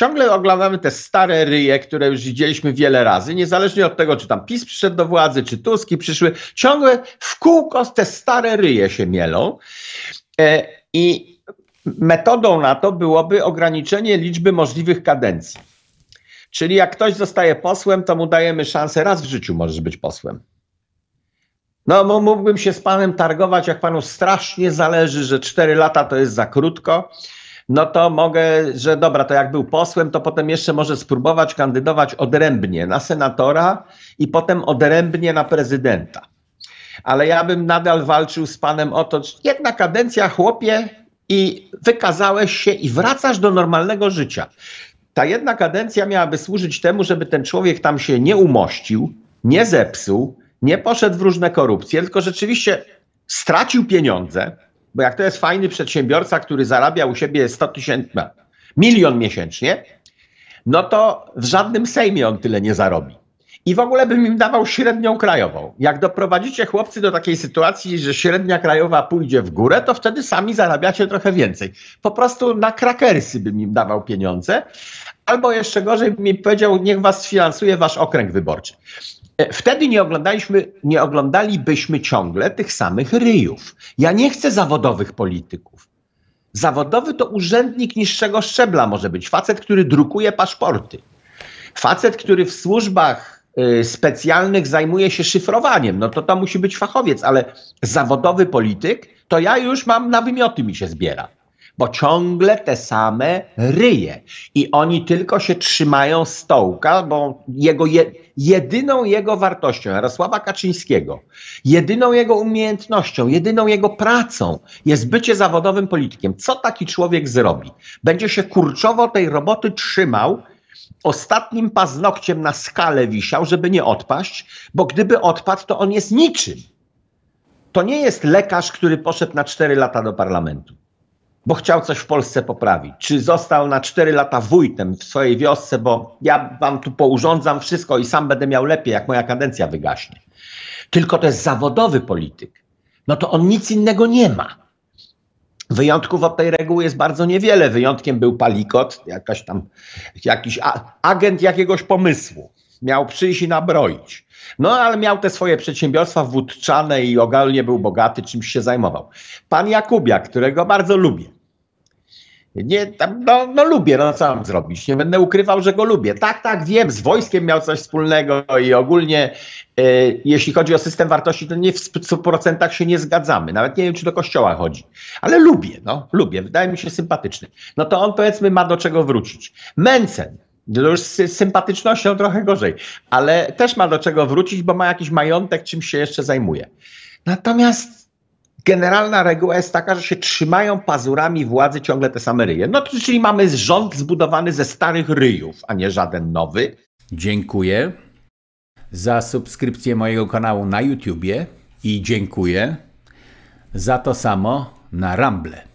ciągle oglądamy te stare ryje, które już widzieliśmy wiele razy, niezależnie od tego, czy tam PiS przyszedł do władzy, czy Tuski przyszły, ciągle w kółko te stare ryje się mielą. E, I metodą na to byłoby ograniczenie liczby możliwych kadencji. Czyli jak ktoś zostaje posłem, to mu dajemy szansę, raz w życiu możesz być posłem. No, mógłbym się z panem targować, jak panu strasznie zależy, że cztery lata to jest za krótko no to mogę, że dobra, to jak był posłem, to potem jeszcze może spróbować kandydować odrębnie na senatora i potem odrębnie na prezydenta. Ale ja bym nadal walczył z panem o to, jedna kadencja, chłopie, i wykazałeś się i wracasz do normalnego życia. Ta jedna kadencja miałaby służyć temu, żeby ten człowiek tam się nie umościł, nie zepsuł, nie poszedł w różne korupcje, tylko rzeczywiście stracił pieniądze, bo jak to jest fajny przedsiębiorca, który zarabia u siebie 100 tysięcy, no, milion miesięcznie, no to w żadnym Sejmie on tyle nie zarobi. I w ogóle bym im dawał średnią krajową. Jak doprowadzicie chłopcy do takiej sytuacji, że średnia krajowa pójdzie w górę, to wtedy sami zarabiacie trochę więcej. Po prostu na krakersy bym im dawał pieniądze, albo jeszcze gorzej bym im powiedział, niech was sfinansuje wasz okręg wyborczy. E, wtedy nie, oglądaliśmy, nie oglądalibyśmy ciągle tych samych ryjów. Ja nie chcę zawodowych polityków. Zawodowy to urzędnik niższego szczebla może być. Facet, który drukuje paszporty. Facet, który w służbach y, specjalnych zajmuje się szyfrowaniem. No to to musi być fachowiec, ale zawodowy polityk to ja już mam na wymioty mi się zbiera bo ciągle te same ryje. I oni tylko się trzymają stołka, bo jego je, jedyną jego wartością, Jarosława Kaczyńskiego, jedyną jego umiejętnością, jedyną jego pracą jest bycie zawodowym politykiem. Co taki człowiek zrobi? Będzie się kurczowo tej roboty trzymał, ostatnim paznokciem na skale wisiał, żeby nie odpaść, bo gdyby odpadł, to on jest niczym. To nie jest lekarz, który poszedł na 4 lata do parlamentu bo chciał coś w Polsce poprawić. Czy został na 4 lata wójtem w swojej wiosce, bo ja wam tu pourządzam wszystko i sam będę miał lepiej, jak moja kadencja wygaśnie. Tylko to jest zawodowy polityk. No to on nic innego nie ma. Wyjątków od tej reguły jest bardzo niewiele. Wyjątkiem był Palikot, jakaś tam, jakiś a, agent jakiegoś pomysłu. Miał przyjść i nabroić. No ale miał te swoje przedsiębiorstwa wódczane i ogólnie był bogaty, czymś się zajmował. Pan Jakubia, którego bardzo lubię. Nie, tam, no, no, lubię, no co mam zrobić? Nie będę ukrywał, że go lubię. Tak, tak, wiem, z wojskiem miał coś wspólnego i ogólnie, e, jeśli chodzi o system wartości, to nie w 100% się nie zgadzamy. Nawet nie wiem, czy do kościoła chodzi, ale lubię, no, lubię, wydaje mi się sympatyczny. No to on powiedzmy ma do czego wrócić. Mencen, no już z sympatycznością trochę gorzej, ale też ma do czego wrócić, bo ma jakiś majątek, czym się jeszcze zajmuje. Natomiast generalna reguła jest taka, że się trzymają pazurami władzy ciągle te same ryje. No czyli mamy rząd zbudowany ze starych ryjów, a nie żaden nowy. Dziękuję za subskrypcję mojego kanału na YouTubie i dziękuję za to samo na Ramble.